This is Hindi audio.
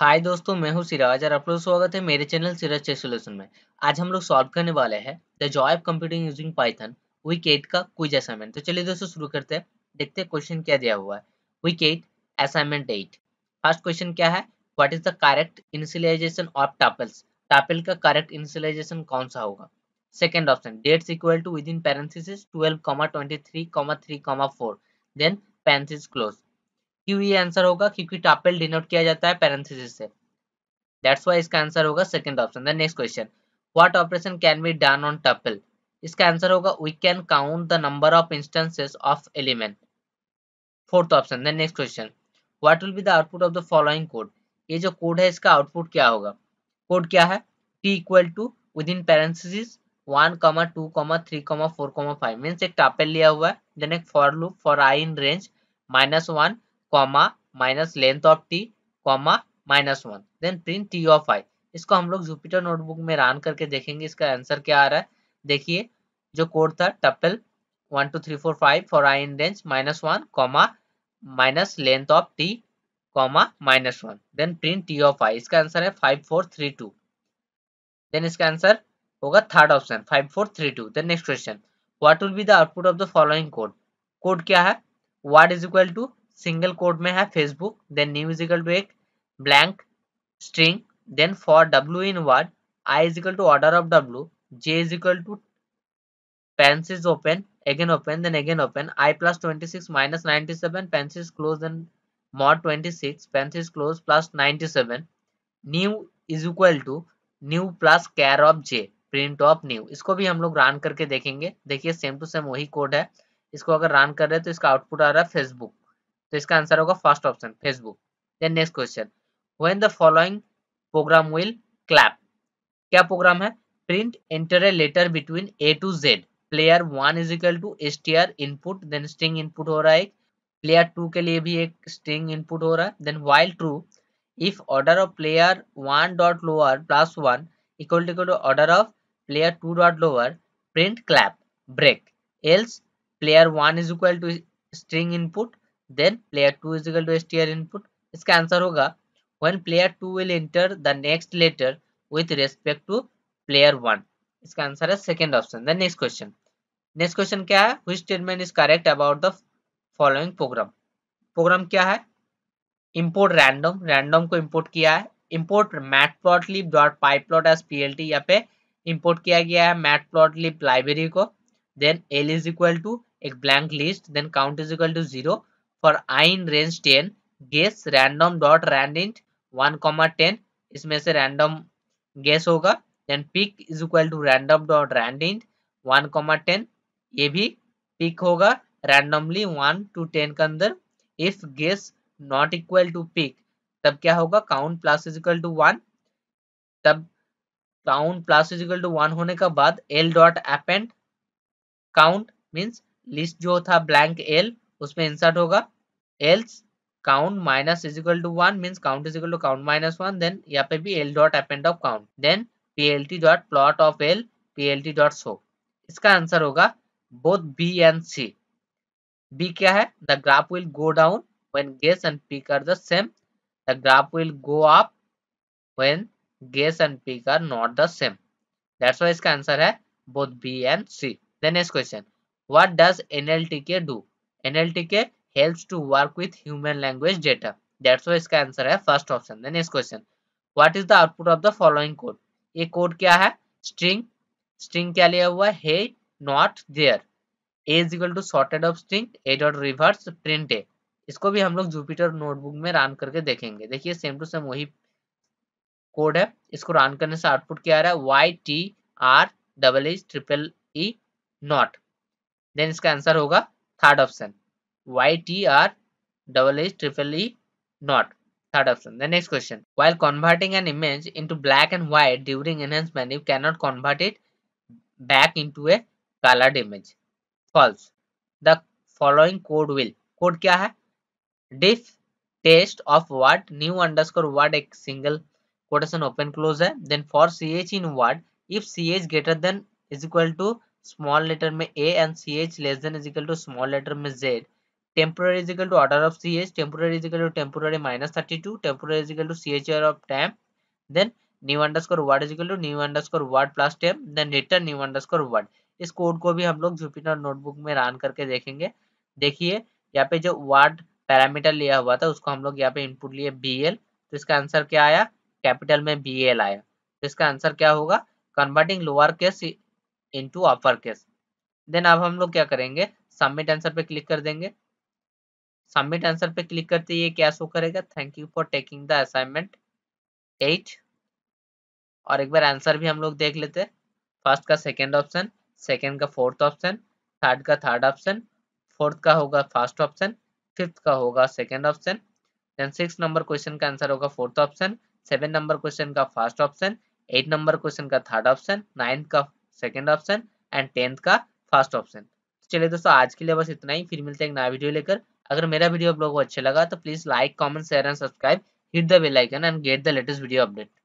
हाय दोस्तों मैं हूं सिराज और आप लोग स्वागत है मेरे चैनल सिराज चेक सोल्यूशन में आज हम लोग सॉल्व करने वाले हैं the joy of computing using Python week eight का क्विज असाइनमेंट तो चलिए दोस्तों शुरू करते हैं देखते हैं क्वेश्चन क्या दिया हुआ है week eight assignment eight first question क्या है what is the correct initialization of tuples tuple का करेक्ट इनिशियलाइजेशन कौन सा होगा second option dates equal to within parenthesis twelve comma twenty three comma three comma four then parenthesis close क्यों ये आंसर होगा क्योंकि टापेल डिनोट किया जाता है पैरेंथिस से दैट्स वाई इसका आंसर होगा second option the next question what operation can be done on tuple इसका आंसर होगा we can count the number of instances of element fourth option then next question what will be the output of the following code ये जो कोड है इसका आउटपुट क्या होगा कोड क्या है T equal to within parenthesis one comma two comma three comma four comma five means एक टापेल लिया हुआ है देन एक for loop for I in range minus one comma minus length of T comma minus one then print T of I इसको हम लोग जुपिटर नोटबुक में रन करके देखेंगे इसका आंसर क्या आ रहा है देखिए जो कोड था tuple one two three four five for I in range minus one comma minus length of T comma minus one then print T of I इसका आंसर है five four three two then इसका आंसर होगा third option five four three two then next question what will be the output of the following code code क्या है what is equal to single code में है Facebook then new is equal to एक blank string then for W in word I is equal to order of W J is equal to pens is open again open then again open I plus twenty six minus ninety seven pens is close then mod twenty six pens is close plus ninety seven new is equal to new plus char of J print of new इसको भी हम लोग रन करके देखेंगे देखिए सेम टू सेम वही कोड है इसको अगर रन कर रहे हैं तो इसका आउटपुट आ रहा है फेसबुक तो इसका आंसर होगा first option Facebook then next question when the following program will clap क्या प्रोग्राम है print enter a letter between A to Z player one is equal to S T R input then string input हो रहा है प्लेयर टू के लिए भी एक स्ट्रिंग इनपुट हो रहा है then while true if order of player one dot lower plus one equal to two order of player two dot lower print clap break else player one is equal to string input then player two is equal to str input इसका आंसर होगा when player two will enter the next letter with respect to player one इसका आंसर है second option then next question next question क्या है हुई statement is correct about the following program program क्या है इम्पोर्ट रैंडम रैंडम को इम्पोर्ट किया है import matplotlib dot pyplot as P L T यहाँ पे इम्पोर्ट किया गया है मैटप्लॉटलिब लाइब्रेरी को then L is equal to एक blank list then count is equal to zero for I in range ten guess random dot randint one comma ten इसमें से रैंडम गेस होगा then pick is equal to random dot randint one comma ten ये भी पिक होगा रैंडमली वन टू टेन के अंदर if guess not equal to pick तब क्या होगा count plus is equal to one तब count plus is equal to one होने के बाद L dot append count means list जो था ब्लैंक एल उसमें इंसर्ट होगा else count minus is equal to one mean count is equal to count minus one then यहाँ पे भी L dot append of count then P L T dot plot of L P L T dot so इसका आंसर होगा both B and C B क्या है the graph will go down when guess and pick are the same the graph will go up when guess and pick are not the same that's why इसका आंसर है both B and C then next question what does NLTK do NLTK helps to work with human language data. That's why इसका आंसर है फर्स्ट ऑप्शन देन इस question what is the output of the following code ये कोड क्या है स्ट्रिंग स्ट्रिंग क्या लिया हुआ है not there A is equal to sorted of string A dot reverse print A इसको भी हम लोग जुपिटर नोटबुक में रन करके देखेंगे देखिए सेम टू सेम वही कोड है इसको रन करने से आउटपुट क्या आ रहा है Y T R double E triple E not then इसका आंसर होगा third option ytr double h triple e not third option the next question while converting an image into black and white during enhancement you cannot convert it back into a colored image false the following code will code kya hai diff test of what new underscore word a single quotation open close है then for ch in word if ch greater than is equal to small letter में A and C H less than is equal to small letter में Z temporary is equal to order of C H temporary is equal to temporary minus thirty two temporary is equal to C H R of temp then new underscore word is equal to new underscore word plus temp then return new underscore word इस कोड को भी हम लोग जुपिटर नोटबुक में रन करके देखेंगे देखिए यहाँ पे जो वर्ड पैरामीटर लिया हुआ था उसको हम लोग यहाँ पे इनपुट लिए बी एल तो इसका आंसर क्या आया कैपिटल में बी एल आया तो इसका आंसर क्या होगा converting lower case into upper case then अब हम लोग क्या करेंगे सबमिट आंसर पे क्लिक कर देंगे सबमिट आंसर पे क्लिक करते ये क्या शो करेगा thank you for taking the assignment eight और एक बार आंसर भी हम लोग देख लेते फर्स्ट का सेकेंड ऑप्शन सेकेंड का फोर्थ ऑप्शन थर्ड का थर्ड ऑप्शन फोर्थ का होगा फर्स्ट ऑप्शन फिफ्थ का होगा second option then six number question का आंसर होगा fourth option seven number question का first option eight number question का थर्ड ऑप्शन नाइन्थ का सेकेंड ऑप्शन एंड टेंथ का फर्स्ट ऑप्शन तो चलिए दोस्तों आज के लिए बस इतना ही फिर मिलते हैं एक नया वीडियो लेकर अगर मेरा वीडियो आप लोगों को अच्छा लगा तो please like comment share and subscribe hit the bell icon and get the latest video update